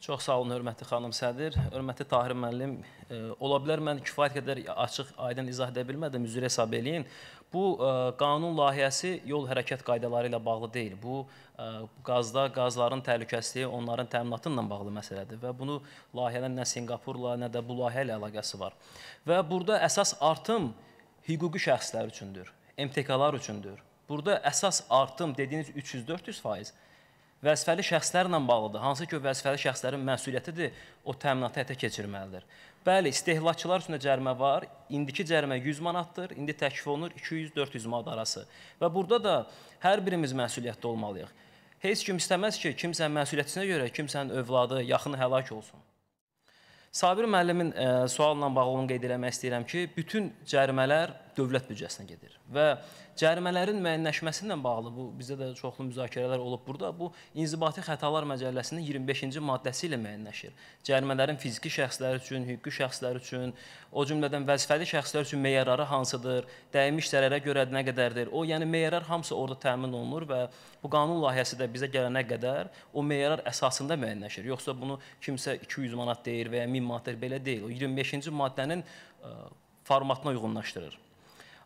Çox sağ olun, hörmətli xanım Sədir. Hörmətli Tahir müəllim, e, ola bilər mən kifayət qədər açıq, aydın izah edə bilmədim, üzr hesab eləyin. Bu e, qanun layihəsi yol hərəkət qaydaları ilə bağlı deyil. Bu e, qazda qazların təhlükəsizliyi onların təminatı ilə bağlı məsələdir və bunu layihənin nə Sinqapurla, nə də bu layihə ilə əlaqəsi var. Və burada əsas artım hüquqi şəxslər üçündür, MTK-lar üçündür. Burada əsas artım dediyiniz 300-400%, vəzifəli şəxslərlə bağlıdır. Hansı ki, o vəzifəli şəxslərin məsuliyyətidir, o təminatı hətə keçirməlidir. Bəli, istehlakçılar üçün də cərimə var. İndiki cərimə 100 manatdır, indi təklif olunur 200-400 manat arası. Və burada da hər birimiz məsuliyyətli olmalıyıq. Heç kim istəməz ki, kimsə məsuliyyətinə görə kimsənin övladı, yaxını həlak olsun. Sabir müəllimin e, sualla bağlı onu qeyd eləmək istəyirəm ki, bütün cərimələr dövlət büdcəsinə gedir və cərimələrin müəyyənləşməsi ilə bağlı bu bizdə də çoxlu müzakirələr olub burada. Bu inzibati xətalar məcəlləsinin 25-ci maddəsi ilə müəyyənləşir. Cərimələrin fiziki şəxslər üçün, hüquqi şəxslər üçün, o cümlədən vəzifəli şəxslər üçün meyarları hansıdır, dəymiş zərərə görə nə qədərdir? O, yəni meyarar hamısı orada təmin olunur və bu qanun layihəsi də bizə gələnə qədər o meyarar əsasında müəyyənləşir. Yoxsa bunu kimsə 200 manat deyir və ya 1000 manatdır, belə deyil. O 25-ci maddənin ə, e, formatına uyğunlaşdırır.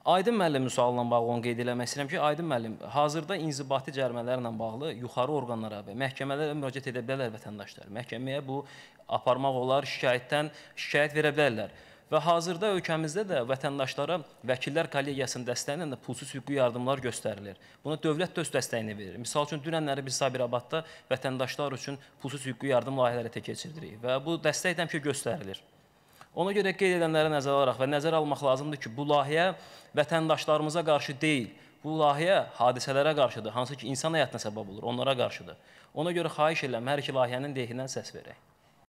Aydın müəllimin sualına bağlı onu qeyd eləmək istəyirəm ki, Aydın müəllim, hazırda inzibati cərimələrlə bağlı yuxarı orqanlara və məhkəmələrə müraciət edə bilərlər vətəndaşlar. Məhkəməyə bu aparmaq olar, şikayətdən şikayət verə bilərlər və hazırda ölkəmizdə də vətəndaşlara vəkillər kollegiyasının dəstəyi ilə pulsuz hüquqi yardımlar göstərilir. Buna dövlət də öz dəstəyini verir. Məsəl üçün dünənləri biz Sabirabadda vətəndaşlar üçün pulsuz hüquqi yardım layihələri həyata keçirdirik və bu dəstək də həmişə göstərilir. Ona görə qeyd edənlərə nəzərə alaraq və nəzərə almaq lazımdır ki, bu layihə vətəndaşlarımıza qarşı deyil, bu layihə hadisələrə qarşıdır, hansı ki, insan həyatına səbəb olur, onlara qarşıdır. Ona görə xahiş edirəm hər iki layihənin lehinə səs verək.